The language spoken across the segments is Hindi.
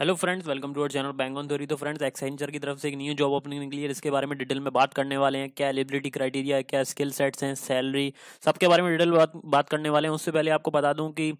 hello friends welcome to our channel bank on theory तो फ्रेंड्स एक्सेंचर की तरफ से एक न्यू जॉब ओपनिंग निकली है इसके बारे में डिटेल में बात करने वाले हैं क्या एलिबिलिटी क्राइटेरिया है क्या स्किल सेट्स हैं सैलरी सबके बारे में डिटेल बात बात करने वाले हैं उससे पहले आपको बता दूँ कि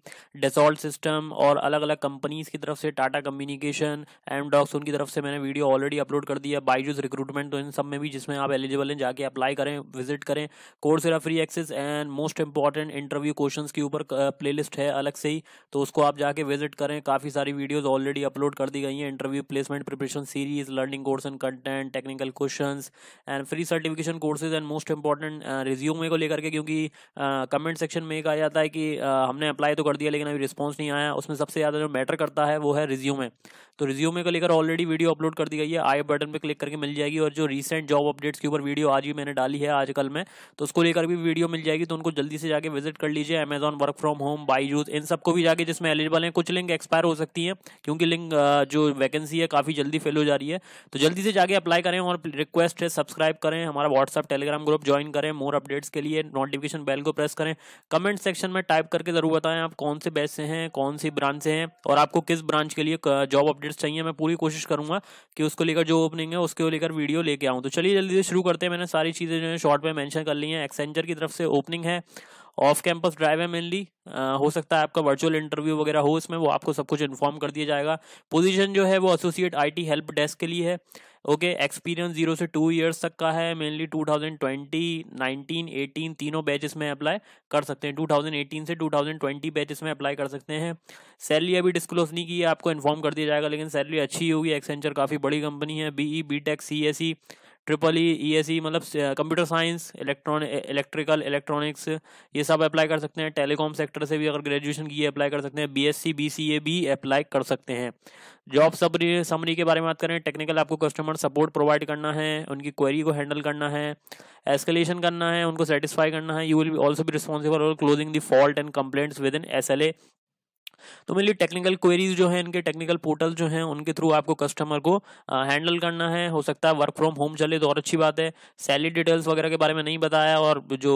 डिसॉल्ट सिस्टम और अलग अलग कंपनीज़ की तरफ से टाटा कम्युनिकेशन एम डॉक्स उनकी तरफ से मैंने वीडियो ऑलरेडी अपलोड कर दिया बाईजूज रिक्रूटमेंट तो इन सब में भी जिसमें आप एलिजिबल हैं जाके अप्लाई करें विजिट करें Coursera free access and most important interview question के ऊपर प्ले है अलग से ही तो उसको आप जाके विजिट करें काफ़ी सारी वीडियोज़ ऑलरेडी अपलोड अपलोड कर दी गई हैं interview placement preparation series learning course and content technical question and free certification courses and most important resume को लेकर के क्योंकि कमेंट uh, सेक्शन में कहा जाता है कि uh, हमने अप्लाई तो कर दिया लेकिन अभी रिस्पॉन्स नहीं आया उसमें सबसे ज़्यादा जो मैटर करता है वो है रिज्यूमे तो रिज्यूमे को लेकर ऑलरेडी वीडियो अपलोड कर दी गई है आई बटन पर क्लिक करके मिल जाएगी और जो रिसेंट जॉब अपडेट्स के ऊपर वीडियो आज भी मैंने डाली है आजकल में तो उसको लेकर भी वीडियो मिल जाएगी तो उनको जल्दी से जाकर विजिट कर लीजिए Amazon work from home Byju's इन सबको भी जाके जिसमें एलिजिबल हैं कुछ लिंक एक्सपायर हो सकती हैं क्योंकि लिंक जो वैकेंसी है काफ़ी जल्दी फिल हो जा रही है तो जल्दी से जाके अप्लाई करें और रिक्वेस्ट है सब्सक्राइब करें हमारा व्हाट्सअप टेलीग्राम ग्रुप ज्वाइन करें मोर अपडेट्स के लिए नोटिफिकेशन बेल को प्रेस करें कमेंट सेक्शन में टाइप करके ज़रूर बताएं आप कौन से बैच से हैं कौन सी ब्रांच से हैं और आपको किस ब्रांच के लिए जॉब अपडेट्स चाहिए मैं पूरी कोशिश करूँगा कि उसको लेकर जो ओपनिंग है उसको लेकर वीडियो लेके आऊँ तो चलिए जल्दी से शुरू करते हैं मैंने सारी चीज़ें जो है शॉर्ट में मैंशन कर ली हैं एक्सेंचर की तरफ से ओपनिंग है ऑफ कैंपस ड्राइव है मेनली हो सकता है आपका वर्चुअल इंटरव्यू वगैरह हो इसमें वो आपको सब कुछ इन्फॉर्म कर दिया जाएगा पोजीशन जो है वो एसोसिएट आईटी हेल्प डेस्क के लिए है ओके एक्सपीरियंस जीरो से टू ईयर्स तक का है मेनली 2020, 19, 18 तीनों बैच में अप्लाई कर सकते हैं 2018 से 2020 बैच में अप्लाई कर सकते हैं सैलरी अभी डिस्क्लोज नहीं की है आपको इन्फॉर्म कर दिया जाएगा लेकिन सैलरी अच्छी होगी एक्सेंचर काफ़ी बड़ी कंपनी है B BE BTech CSE triple E E S E मतलब computer science electron electrical electronics ये सब अप्लाई कर सकते हैं टेलीकॉम सेक्टर से भी अगर ग्रेजुएशन की अप्लाई कर सकते हैं B S C B C A भी अप्लाई कर सकते हैं जॉब समरी समरी के बारे में बात करें टेक्निकल आपको कस्टमर सपोर्ट प्रोवाइड करना है उनकी क्वेरी को हैंडल करना है एस्केलेशन करना है उनको सेटिस्फाई करना है यू विल ऑल्सो भी रिस्पॉन्सिबल और closing the fault and complaints within S L A तो मेरे लिए टेक्निकल क्वेरीज जो है इनके टेक्निकल पोर्टल जो हैं उनके थ्रू आपको कस्टमर को हैंडल करना है हो सकता है वर्क फ्रॉम होम चले तो और अच्छी बात है सैलरी डिटेल्स वगैरह के बारे में नहीं बताया और जो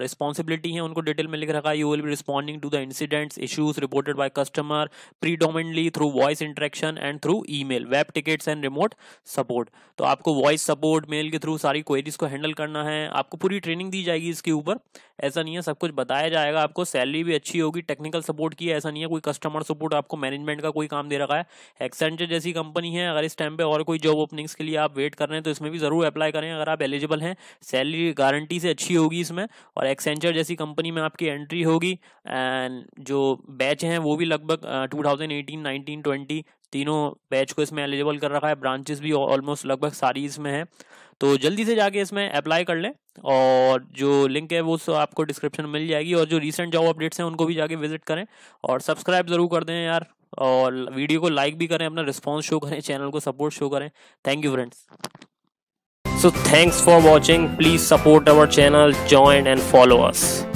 रिस्पॉन्सिबिलिटी है उनको डिटेल में लिख रखा है you will be responding to the incidents issues reported by customer predominantly through voice interaction and through E web tickets and remote support तो आपको वॉइस सपोर्ट मेल के थ्रू सारी क्वेरीज को हैंडल करना है आपको पूरी ट्रेनिंग दी जाएगी इसके ऊपर ऐसा नहीं है सब कुछ बताया जाएगा आपको सैलरी भी अच्छी होगी टेक्निकल सपोर्ट की ऐसा नहीं है कोई कस्टमर सपोर्ट आपको मैनेजमेंट का कोई काम दे रखा है एक्सेंचर जैसी कंपनी है अगर इस टाइम पे और कोई जॉब ओपनिंग्स के लिए आप वेट कर रहे हैं तो इसमें भी ज़रूर अप्लाई करें अगर आप एलिजिबल हैं सैलरी गारंटी से अच्छी होगी इसमें और एक्सेंचर जैसी कंपनी में आपकी एंट्री होगी एंड जो बैच हैं वो भी लगभग two thousand eighteen nineteen twenty तीनों बैच को इसमें एलिजिबल कर रखा है ब्रांचेस भी ऑलमोस्ट लगभग सारी इसमें हैं तो जल्दी से जाके इसमें अप्लाई कर लें और जो लिंक है वो आपको डिस्क्रिप्शन में मिल जाएगी और जो रिसेंट जॉब अपडेट्स हैं उनको भी जाके विजिट करें और सब्सक्राइब ज़रूर कर दें यार और वीडियो को लाइक भी करें अपना रिस्पॉन्स शो करें चैनल को सपोर्ट शो करें thank you friends so thanks for watching please support our channel join and follow us